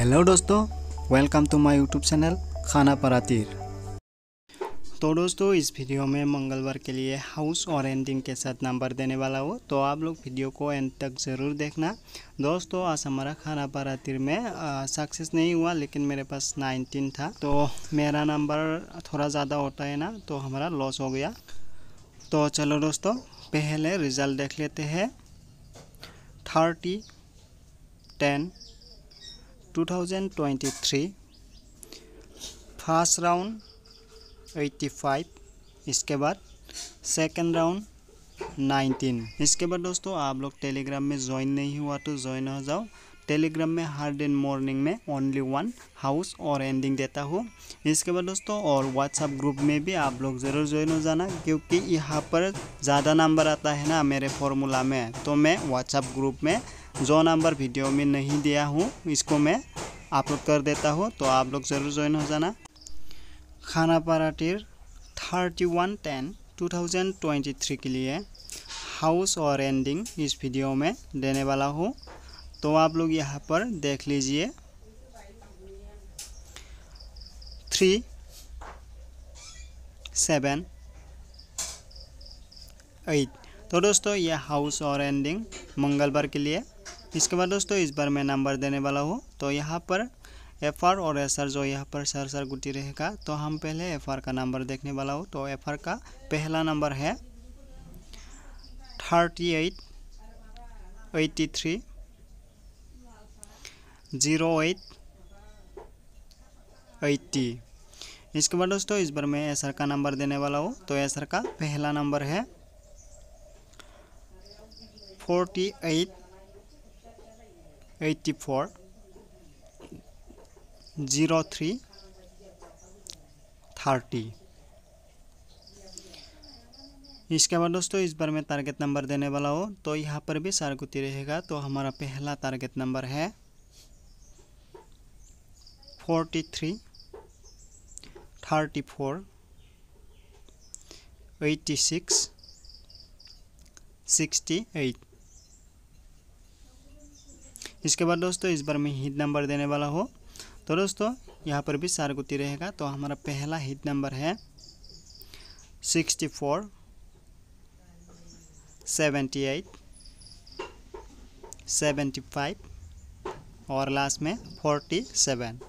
hello दोस्तों welcome to my YouTube channel खाना परातीर तो दोस्तों इस वीडियो में मंगलवार के लिए हाउस और एंडिंग के साथ नंबर देने वाला हो तो आप लोग वीडियो को एंड तक ज़रूर देखना दोस्तों आज हमारा खाना परातीर में सक्सेस नहीं हुआ लेकिन मेरे पास 19 था तो मेरा नंबर थोड़ा ज़्यादा होता है ना तो हमारा लॉस हो गया तो चलो दोस्तों पहले रिज़ल्ट देख लेते हैं थर्टी टेन 2023 फर्स्ट राउंड 85 इसके बाद सेकंड राउंड 19 इसके बाद दोस्तों आप लोग टेलीग्राम में ज्वाइन नहीं हुआ तो ज्वाइन हो जाओ टेलीग्राम में हर दिन मॉर्निंग में ओनली वन हाउस और एंडिंग देता हूँ इसके बाद दोस्तों और व्हाट्सएप ग्रुप में भी आप लोग ज़रूर ज्वाइन हो जाना क्योंकि यहाँ पर ज़्यादा नंबर आता है ना मेरे फॉर्मूला में तो मैं व्हाट्सएप ग्रुप में जो नंबर वीडियो में नहीं दिया हूँ इसको मैं अपलोड कर देता हूँ तो आप लोग ज़रूर ज्वाइन हो जाना खाना पराठी thirty one ten two thousand twenty three के लिए हाउस और एंडिंग इस वीडियो में देने वाला हूँ तो आप लोग यहाँ पर देख लीजिए थ्री सेवन एट तो दोस्तों यह हाउस और एंडिंग मंगलवार के लिए इसके बाद दोस्तों इस बार मैं नंबर देने वाला हूँ तो यहाँ पर एफ आर और एस आर जो यहाँ पर सर सर गुटी रहेगा तो हम पहले एफ आर का नंबर देखने वाला हूँ तो एफ आर का पहला नंबर है thirty eight eighty three zero eight eighty इसके बाद दोस्तों इस बार मैं एस आर का नंबर देने वाला हूँ तो एस आर का पहला नंबर है forty eight eighty four zero three thirty इसके बाद दोस्तों इस बार मैं टारगेट नंबर देने वाला हूँ तो यहाँ पर भी सारगुती रहेगा तो हमारा पहला टारगेट नंबर है forty three thirty four eighty six sixty eight इसके बाद दोस्तों इस बार मैं हिट नंबर देने वाला हूँ तो दोस्तों यहाँ पर भी सारगुती रहेगा तो हमारा पहला हिट नंबर है sixty four seventy eight seventy five और लास्ट में फोर्टी सेवन